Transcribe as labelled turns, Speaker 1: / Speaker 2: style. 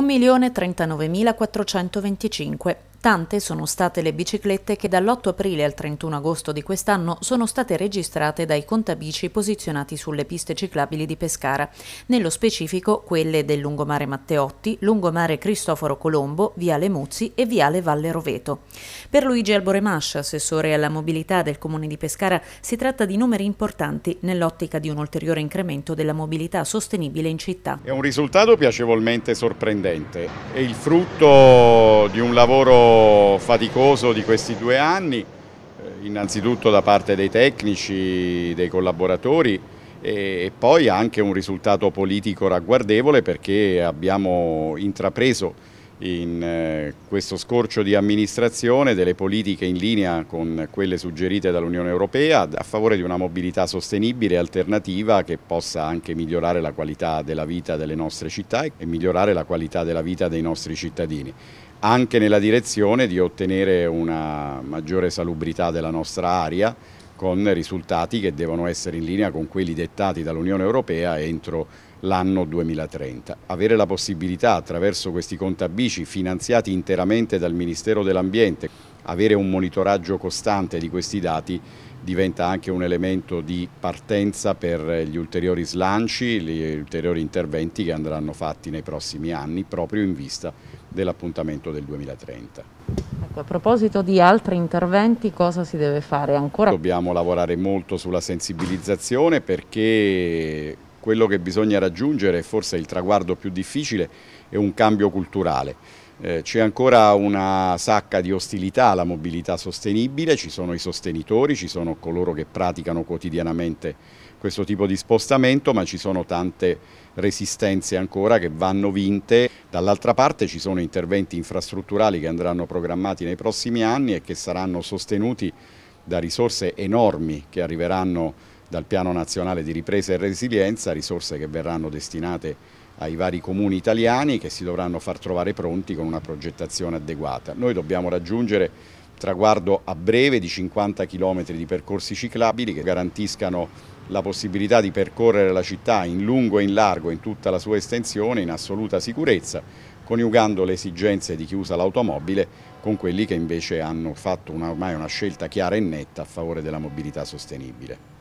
Speaker 1: 1.039.425. Tante sono state le biciclette che dall'8 aprile al 31 agosto di quest'anno sono state registrate dai contabici posizionati sulle piste ciclabili di Pescara, nello specifico quelle del lungomare Matteotti, lungomare Cristoforo Colombo, Viale Muzzi e Viale Valle Roveto. Per Luigi Alboremascia, assessore alla mobilità del comune di Pescara, si tratta di numeri importanti nell'ottica di un ulteriore incremento della mobilità sostenibile in città. È un
Speaker 2: risultato piacevolmente sorprendente, è il frutto di un lavoro faticoso di questi due anni, eh, innanzitutto da parte dei tecnici, dei collaboratori e poi anche un risultato politico ragguardevole perché abbiamo intrapreso in eh, questo scorcio di amministrazione delle politiche in linea con quelle suggerite dall'Unione Europea a favore di una mobilità sostenibile e alternativa che possa anche migliorare la qualità della vita delle nostre città e migliorare la qualità della vita dei nostri cittadini anche nella direzione di ottenere una maggiore salubrità della nostra aria con risultati che devono essere in linea con quelli dettati dall'Unione Europea entro l'anno 2030. Avere la possibilità attraverso questi contabici finanziati interamente dal Ministero dell'Ambiente, avere un monitoraggio costante di questi dati diventa anche un elemento di partenza per gli ulteriori slanci, gli ulteriori interventi che andranno fatti nei prossimi anni proprio in vista dell'appuntamento del 2030.
Speaker 1: Ecco, a proposito di altri interventi, cosa si deve fare ancora?
Speaker 2: Dobbiamo lavorare molto sulla sensibilizzazione perché quello che bisogna raggiungere, forse il traguardo più difficile, è un cambio culturale. Eh, c'è ancora una sacca di ostilità alla mobilità sostenibile, ci sono i sostenitori, ci sono coloro che praticano quotidianamente questo tipo di spostamento, ma ci sono tante resistenze ancora che vanno vinte. Dall'altra parte ci sono interventi infrastrutturali che andranno programmati nei prossimi anni e che saranno sostenuti da risorse enormi che arriveranno dal Piano Nazionale di Ripresa e Resilienza, risorse che verranno destinate ai vari comuni italiani che si dovranno far trovare pronti con una progettazione adeguata. Noi dobbiamo raggiungere traguardo a breve di 50 km di percorsi ciclabili che garantiscano la possibilità di percorrere la città in lungo e in largo in tutta la sua estensione in assoluta sicurezza, coniugando le esigenze di chi usa l'automobile con quelli che invece hanno fatto una, ormai una scelta chiara e netta a favore della mobilità sostenibile.